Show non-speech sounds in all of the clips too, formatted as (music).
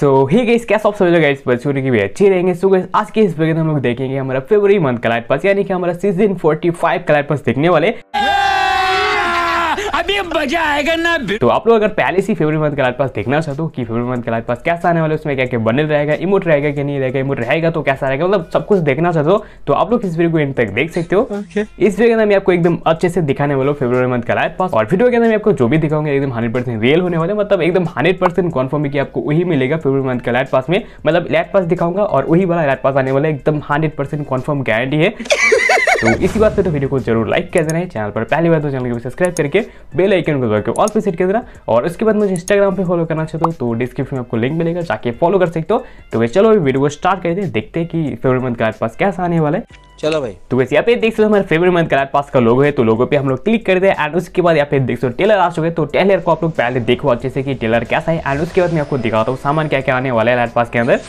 सो ही गई कैसे आप समझ इस गाइस बच्चों की भी अच्छी रहेंगे सो so, आज के इस वीडियो में हम लोग देखेंगे हमारा फेवरी मंथ कलाइट पास यानी कि हमारा सीजन 45 कलाइट पास देखने वाले yeah! अभी मजा आएगा ना तो आप लोग अगर पहले से फेवरेट मंथ के पास देखना चाहते हो कि फेवरेट मंथ के पास कैसा आने वाले उसमें क्या क्या बने रहेगा इमोट रहेगा कि नहीं रहेगा इमोट रहेगा तो कैसा रहेगा मतलब सब कुछ देखना चाहते हो तो आप लोग इस वीडियो को इन तक देख सकते हो okay. इस वीडियो के अंदर मैं आपको एकदम अच्छे से दिखाने वाले फेवरेट मंथ का पास और वीडियो के अंदर मैं आपको जो भी दिखाऊंगा एकदम हंड्रेड रियल होने वाले मतलब एकदम हंड्रेड परसेंट कॉन्फर्म है कि आपको वही मिलेगा फेवरेट मंथ का लाइट पास में मतलब लाइट पास दिखाऊंगा और वही वाला लाइट पास आने वाला एकदम हंड्रेड परसेंट कॉन्फर्म गारंटी है (laughs) तो इसी बात पे तो वीडियो को जरूर लाइक कर देना है चैनल पर पहली बार तो चैनल को सब्सक्राइब करके बेल आइकन को दबाकर ऑल पे सेट कर देना और उसके बाद मुझे इंस्टाग्राम पे फॉलो करना चाहते हो तो डिस्क्रिप्शन में आपको लिंक मिलेगा जाके फॉलो कर सकते हो तो वैसे चलो वीडियो को स्टार्ट कर दे देखते हैं कि फेवरेट मंथ का पास कैसा आने वाला है चलो भाई तो वैसे यहाँ पे देख सकते हो हमारे फेवरेट मंथ कलर पास का लोगो है तो लोगो पे हम लोग क्लिक कर दे एंड उसके बाद यहाँ पे देख सकते हो टेलर आ चुके तो टेलर को आप लोग पहले देखो अच्छे से कि टेलर कैसा है एंड उसके बाद मैं आपको दिखाता हूँ सामान क्या क्या आने वाला है लाइट पास के अंदर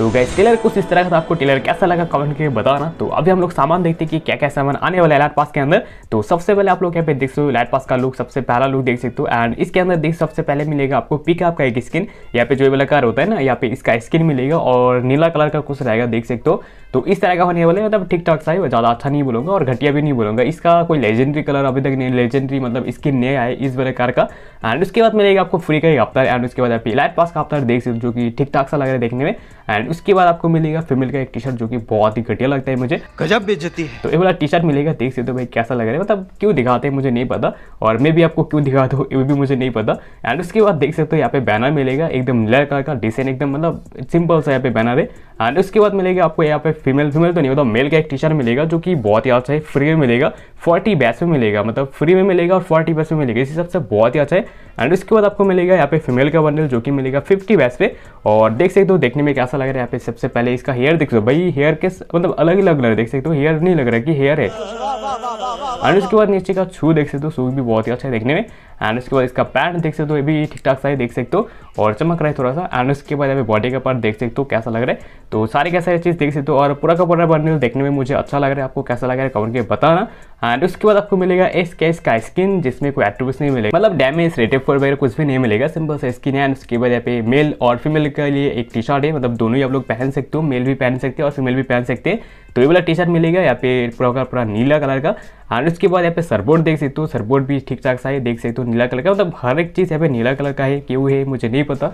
तो गैस टेलर कुछ इस तरह का आपको टेलर कैसा लगा कमेंट करके बताना तो अभी हम लोग सामान देखते हैं कि क्या क्या सामान आने वाला है लाइट पास के अंदर तो सबसे पहले आप लोग यहाँ पे देख सकते हो लाइट पास का लुक सबसे पहला लुक देख सकते हो एंड इसके अंदर देख सबसे पहले मिलेगा आपको पिकअप का एक स्किन यहाँ पे जो वाला कार होता है ना यहाँ पे इसका स्किन मिलेगा और नीला कलर का कुछ रहेगा देख सकते हो तो इस तरह का होने वाला मतलब ठीक ठाक सा है ज़्यादा अच्छा नहीं बोलूँगा और घटिया भी नहीं बोलूँगा इसका कोई लेजेंडरी कलर अभी तक नहीं लेजेंडरी मतलब स्किन नहीं आया इस वाले कार का एंड उसके बाद मिलेगा आपको फ्री का ही अफ्तार एंड उसके बाद आप लाइट पास का अफ्तार देख सकते हो जो कि ठीक ठाक सा लग रहा है देखने में एंड उसके बाद आपको मिलेगा फीमेल का एक टी शर्ट जो कि बहुत ही घटिया लगता है मुझे गजब बेचती है तो ये वाला टी शर्ट मिलेगा देख सकते हो भाई कैसा लग रहा है मतलब क्यों दिखाते हैं मुझे नहीं पता और मैं भी आपको क्यों दिखा दो ये भी मुझे नहीं पता एंड उसके बाद देख सकते हो यहाँ पे बैनर मिलेगा एकदम लड़का कलर का डिसेंट एकदम मतलब सिंपल सा यहाँ पे बैनर है एंड उसके बाद मिलेगा आपको यहाँ पे फीमेल फीमेल तो नहीं होता मतलब मेल का एक टी शर्ट मिलेगा जो कि बहुत ही अच्छा है फ्री में मिलेगा फोर्टी बैच में मिलेगा मतलब फ्री में मिलेगा और फोर्टी बैच में मिलेगा इस हिसाब से बहुत ही अच्छा है एंड उसके बाद आपको मिलेगा यहाँ पे फीमेल का बंडल जो कि मिलेगा फिफ्टी बैच पे और देख सकते हो देखने में कैसा लग रहा है यहाँ पे सबसे पहले इसका हेयर देख सकते भाई हेयर के मतलब अलग ही लग रहा है देख सकते हो हेयर नहीं लग रहा है कि हेयर है एंड उसके बाद नीचे का छू देख सकते हो शू भी बहुत ही अच्छा है देखने में एंड उसके बाद इसका पैंट देख सकते हो ये भी ठीक ठाक सा ही देख सकते हो और चमक रहा है थोड़ा सा एंड उसके बाद अभी बॉडी का पार्ट देख सकते हो कैसा लग रहा है तो सारे का सारी चीज़ देख सकते हो और पूरा का पूरा बर्निल देखने में मुझे अच्छा लग रहा है आपको कैसा लग रहा है कमेंट के बताना एंड उसके बाद आपको मिलेगा इस केस का स्किन जिसमें कोई एक्टिव नहीं मिलेगा मतलब डैमेज रेटेड फोर वगैरह कुछ भी नहीं मिलेगा सिंपल सा स्किन है एंड उसके बाद यहाँ पे मेल और फीमेल के लिए एक टी शर्ट है मतलब दोनों ही आप लोग पहन सकते हो मेल भी पहन सकते हो और फीमेल भी पहन सकते हैं तो ये वाला टी शर्ट मिलेगा यहाँ पे पूरा का पूरा नीला कलर का एंड उसके बाद यहाँ पे सरबोर्ड देख सकते हो सरबोर्ड भी ठीक ठाक सा है देख सकते हो नीला कलर का मतलब हर एक चीज़ यहाँ पे नीला कलर का है क्यों है मुझे नहीं पता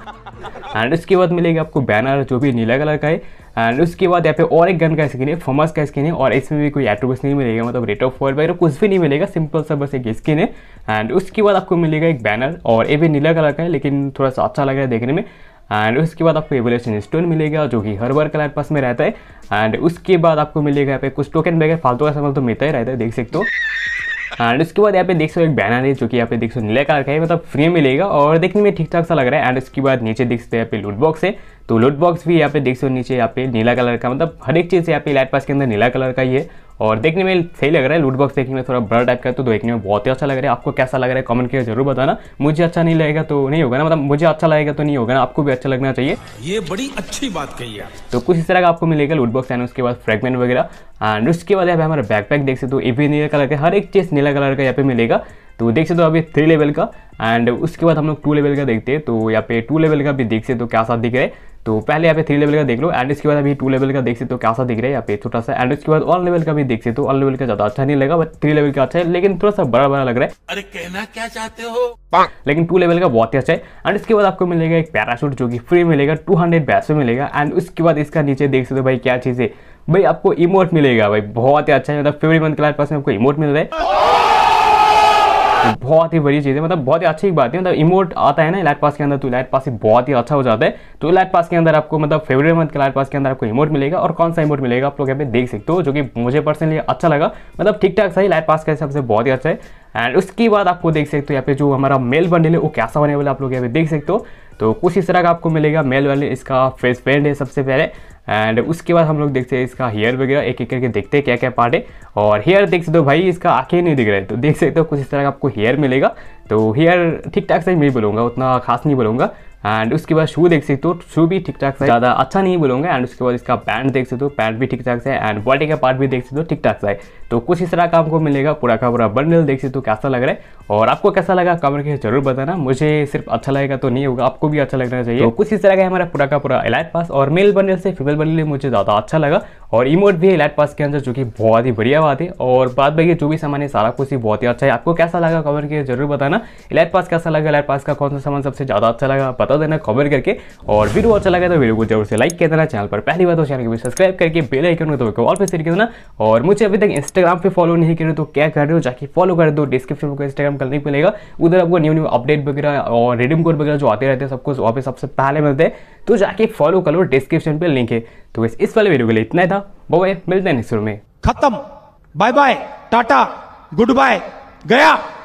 एंड उसके बाद मिलेगा आपको बैनर जो भी नीला कलर का है एंड उसके बाद यहाँ पे और एक गन का स्किन है फोमस का स्किन है और इसमें भी कोई एट्रोबस नहीं मिलेगा मतलब रेट ऑफ फॉल वगैरह कुछ भी नहीं मिलेगा सिंपल सा बस एक स्किन है एंड उसके बाद आपको मिलेगा एक बैनर और ये भी नीला कलर का है लेकिन थोड़ा सा अच्छा लग रहा है देखने में एंड उसके बाद आपको एवोल्यूशन स्टोन मिलेगा जो कि हर बार कलर पास में रहता है एंड उसके बाद आपको मिलेगा यहाँ पे कुछ टोकन वगैरह फालतू का सामान तो मिलता ही रहता है देख सकते हो एंड उसके बाद यहाँ पे देख सो एक बैनर है जो कि यहाँ पे देख सो नीले कलर का है मतलब फ्री मिलेगा और देखने में ठीक ठाक सा लग रहा है एंड उसके बाद नीचे देख सकते हैं यहाँ पे लूट बॉक्स है तो लूट बॉक्स भी यहाँ पे देख सो नीचे यहाँ पे नीला कलर का मतलब हर एक चीज़ यहाँ पे लाइट पास के अंदर नीला कलर का ही है और देखने में सही लग रहा है लूट बॉक्स देखने में थोड़ा बड़ा टाइप का तो देखने में बहुत ही अच्छा लग रहा है आपको कैसा लग रहा है कमेंट किया जरूर बताना मुझे अच्छा नहीं लगेगा तो नहीं होगा ना मतलब मुझे अच्छा लगेगा तो नहीं होगा ना आपको भी अच्छा लगना चाहिए ये बड़ी अच्छी बात कही है तो कुछ इस तरह का आपको मिलेगा लूट बॉक्स एंड उसके बाद फ्रेगमेंट वगैरह एंड उसके बाद यहाँ पे हमारा बैकपैक देख सकते हो ये भी नीला कलर का हर एक चीज़ नीला कलर का यहाँ पे मिलेगा तो देख सकते हो तो अभी थ्री लेवल का एंड उसके बाद हम लोग टू लेवल का देखते हैं तो यहाँ पे टू लेवल का भी देख सकते हो तो क्या साथ दिख रहा है तो पहले यहाँ पे थ्री लेवल का देख लो एंड इसके बाद अभी टू लेवल का देख सकते हो तो कैसा दिख रहा है यहाँ पे छोटा सा एंड उसके बाद ऑन लेवल का भी देख सकते हो ऑन लेवल का ज्यादा अच्छा नहीं लगा बट थ्री लेवल का अच्छा है लेकिन थोड़ा सा बड़ा बड़ा लग रहा है अरे कहना क्या चाहते हो लेकिन टू लेवल का बहुत ही अच्छा है एंड इसके बाद आपको मिलेगा एक पैराशूट जो कि फ्री मिलेगा टू हंड्रेड में मिलेगा एंड उसके बाद इसका नीचे देख सकते हो भाई क्या चीज है भाई आपको इमोट मिलेगा भाई बहुत ही अच्छा है मतलब फेवरी मंथ क्लास पास में आपको इमोट मिल रहा है oh! तो बहुत ही बढ़िया चीज़ है मतलब बहुत ही अच्छी बात है मतलब इमोट आता है ना लाइट पास के अंदर तो लाइट पास बहुत ही अच्छा हो जाता है तो लाइट पास के अंदर आपको मतलब फेवरेट मंथ के लाइट पास के अंदर आपको इमोट मिलेगा और कौन सा इमोट मिलेगा आप लोग यहाँ पे देख सकते हो जो कि मुझे पर्सनली अच्छा लगा मतलब ठीक ठाक सही लाइट पास के हिसाब से बहुत ही अच्छा है एंड उसके बाद आपको देख सकते हो यहाँ पे जो हमारा मेल बंडल है वो कैसा होने वाला आप लोग यहाँ पे देख सकते हो तो कुछ इस तरह का आपको मिलेगा मेल वाले इसका फेस पेंट है सबसे पहले एंड उसके बाद हम लोग देखते हैं इसका हेयर वगैरह एक एक करके देखते हैं क्या क्या पार्ट है और हेयर देख सकते हो भाई इसका आँखें नहीं दिख रहा है तो देख सकते हो कुछ इस तरह का आपको हेयर मिलेगा तो हेयर ठीक ठाक से ही मैं बोलूँगा उतना खास नहीं बोलूँगा एंड उसके बाद शू देख सकते हो शू भी ठीक ठाक से ज़्यादा अच्छा नहीं बोलूँगा एंड उसके बाद इसका पैंट देख सकते हो पैंट भी ठीक ठाक से एंड बॉडी का पार्ट भी देख सकते हो ठीक ठाक से तो कुछ इस तरह का आपको मिलेगा पूरा का पूरा बंडल देख सकते हो कैसा लग रहा है और आपको कैसा लगा कमेंट के जरूर बताना मुझे सिर्फ अच्छा लगेगा तो नहीं होगा आपको भी अच्छा लगना चाहिए तो कुछ इस तरह का हमारा पूरा का पूरा एलाइट पास और मेल बंडल से फीमेल बंडल मुझे ज़्यादा अच्छा लगा और इमोट भी है लाइट पास के अंदर जो कि बहुत ही बढ़िया बात है और बात बाकी जो भी सामान है सारा कुछ ही बहुत ही अच्छा है आपको कैसा लगा कमेंट करके जरूर बताना लाइट पास कैसा लगा लाइट पास का कौन सा सामान सबसे ज़्यादा अच्छा लगा बता देना कमेंट करके और वीडियो अच्छा लगा तो वीडियो को जरूर से लाइक कर देना चैनल पर पहली बार तो चैनल को सब्सक्राइब करके बेल आइकन को तो ऑल पर शेयर कर देना और मुझे अभी तक इंस्टाग्राम पर फॉलो नहीं करे तो क्या कर रहे हो जाके फॉलो कर दो डिस्क्रिप्शन में इंस्टाग्राम का लिंक मिलेगा उधर आपको न्यू न्यू अपडेट वगैरह और रिडीम कोड वगैरह जो आते रहते हैं सब कुछ वहाँ पे सबसे पहले मिलते हैं तो जाके फॉलो कर लो डिस्क्रिप्शन पर लिंक है तो इस वाले वीडियो के लिए इतना था बाय मिलते हैं नेक्स्ट में खत्म bye bye tata goodbye गया